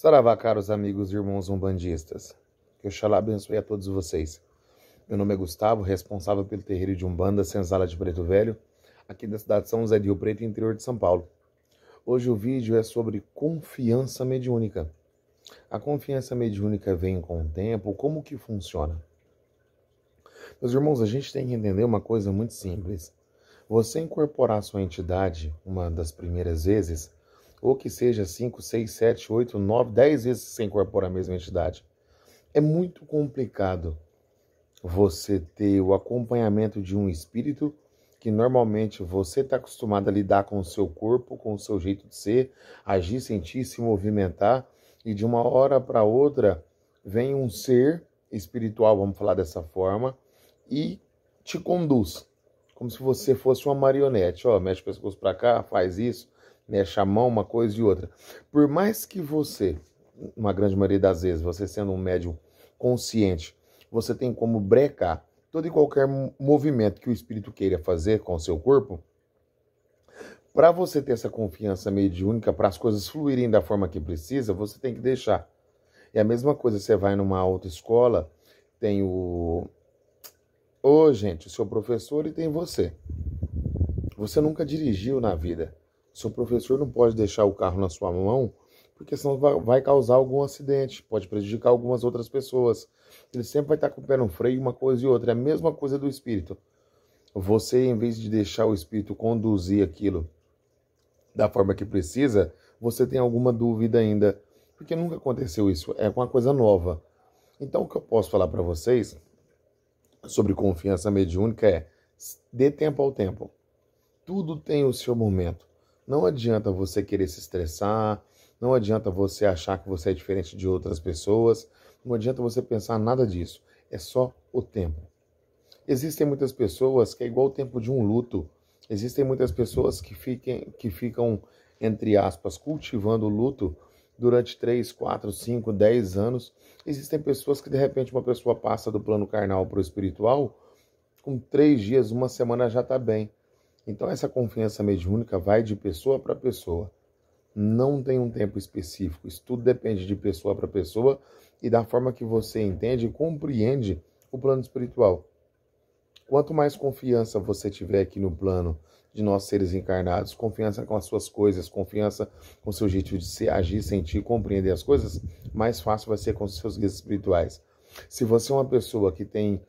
Saravá, caros amigos e irmãos umbandistas. Que Oxalá abençoe a todos vocês. Meu nome é Gustavo, responsável pelo terreiro de Umbanda Senzala de Preto Velho, aqui da cidade de São José de Rio Preto, interior de São Paulo. Hoje o vídeo é sobre confiança mediúnica. A confiança mediúnica vem com o tempo, como que funciona? Meus irmãos, a gente tem que entender uma coisa muito simples. Você incorporar sua entidade, uma das primeiras vezes, ou que seja 5, 6, 7, 8, 9, 10 vezes sem incorporar a mesma entidade. É muito complicado você ter o acompanhamento de um espírito que normalmente você está acostumado a lidar com o seu corpo, com o seu jeito de ser, agir, sentir, se movimentar, e de uma hora para outra vem um ser espiritual, vamos falar dessa forma, e te conduz, como se você fosse uma marionete. Ó, mexe o pescoço para cá, faz isso, né, chamar uma coisa e outra. Por mais que você, uma grande maioria das vezes, você sendo um médium consciente, você tem como brecar todo e qualquer movimento que o espírito queira fazer com o seu corpo, para você ter essa confiança mediúnica, para as coisas fluírem da forma que precisa, você tem que deixar. É a mesma coisa, você vai numa autoescola, tem o. Ô, oh, gente, o seu professor e tem você. Você nunca dirigiu na vida. Seu professor não pode deixar o carro na sua mão, porque senão vai causar algum acidente, pode prejudicar algumas outras pessoas. Ele sempre vai estar com o pé no freio, uma coisa e outra. É a mesma coisa do espírito. Você, em vez de deixar o espírito conduzir aquilo da forma que precisa, você tem alguma dúvida ainda, porque nunca aconteceu isso, é uma coisa nova. Então, o que eu posso falar para vocês sobre confiança mediúnica é: dê tempo ao tempo. Tudo tem o seu momento. Não adianta você querer se estressar, não adianta você achar que você é diferente de outras pessoas, não adianta você pensar nada disso. É só o tempo. Existem muitas pessoas que é igual o tempo de um luto. Existem muitas pessoas que, fiquem, que ficam, entre aspas, cultivando o luto durante 3, 4, 5, 10 anos. Existem pessoas que de repente uma pessoa passa do plano carnal para o espiritual, com três dias, uma semana já está bem. Então, essa confiança mediúnica vai de pessoa para pessoa. Não tem um tempo específico. Isso tudo depende de pessoa para pessoa e da forma que você entende e compreende o plano espiritual. Quanto mais confiança você tiver aqui no plano de nós seres encarnados, confiança com as suas coisas, confiança com o seu jeito de se agir, sentir, compreender as coisas, mais fácil vai ser com os seus guias espirituais. Se você é uma pessoa que tem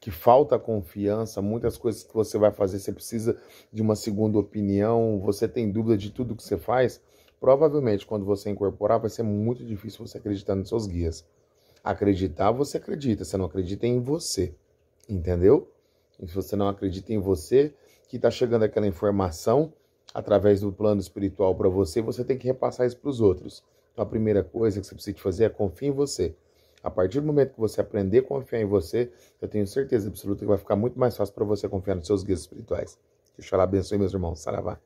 que falta confiança, muitas coisas que você vai fazer, você precisa de uma segunda opinião, você tem dúvida de tudo que você faz, provavelmente quando você incorporar vai ser muito difícil você acreditar nos seus guias. Acreditar, você acredita, você não acredita em você, entendeu? E se você não acredita em você, que está chegando aquela informação através do plano espiritual para você, você tem que repassar isso para os outros. Então a primeira coisa que você precisa fazer é confiar em você. A partir do momento que você aprender a confiar em você, eu tenho certeza absoluta que vai ficar muito mais fácil para você confiar nos seus guias espirituais. Deixa eu lá abençoe meus irmãos. Saravá.